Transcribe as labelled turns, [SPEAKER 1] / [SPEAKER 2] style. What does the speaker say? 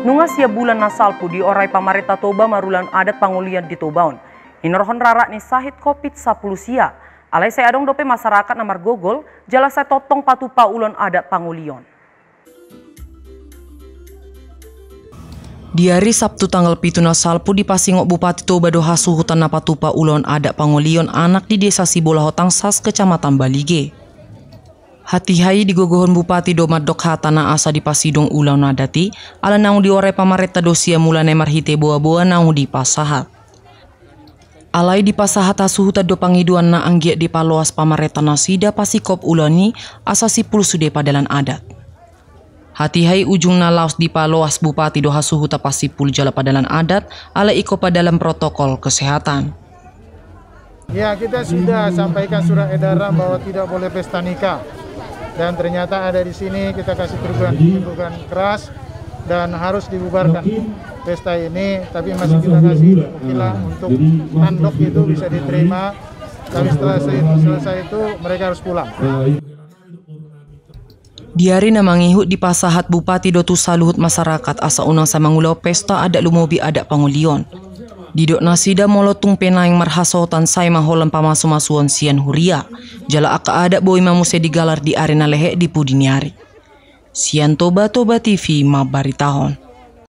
[SPEAKER 1] Nunga sia ya bulan nasalpu di orai pamarita toba marulan adat pangulian di tobaun. Inorhon rara ni sahit kopit sapuluh sia. Alai saya adong dope masyarakat namar gogol, jala saya totong patupa ulon adat pangulion. Di hari Sabtu tanggal pitu nasalpu di Pasingok Bupati Toba Dohasu Hutan Napatupa Ulon Adak Pangolion anak di Desa Sibolahotang Sas, Kecamatan Balige. Hati hai di gogohon bupati Domadokhatana dokha asa di pasidong ulau nadati, ala naung diore pamareta dosia mula nemar hite boa-boa naung di pasahat. Alai di pasahat asuhuta do pangiduan na anggiak di paloas pamareta nasida pasikop ulani asa sipul sude padalan adat. Hati-hai ujung na laos di paloas bupati doha suhuta pasipul jala padalan adat ala iko padalan protokol kesehatan.
[SPEAKER 2] Ya, kita sudah sampaikan surat edaran bahwa tidak boleh pesta nikah dan ternyata ada di sini kita kasih teguran teguran keras dan harus dibubarkan pesta ini tapi masih kita kasih ukilah nah, untuk tandok itu bisa diterima tapi setelah selesai itu mereka harus pulang. Nah, iya.
[SPEAKER 1] Diari namangihut di pasahat Bupati Dotu Saluhut masyarakat asa unang samangulau pesta adat lumobi adat pangulion. Didok nasida molotung penaing marhasotan sai maholan pamasu-masuan sian huria. Jala aka ada boi mamuse digalar di arena lehek di pudiniari. Sian toba toba TV mabari tahun.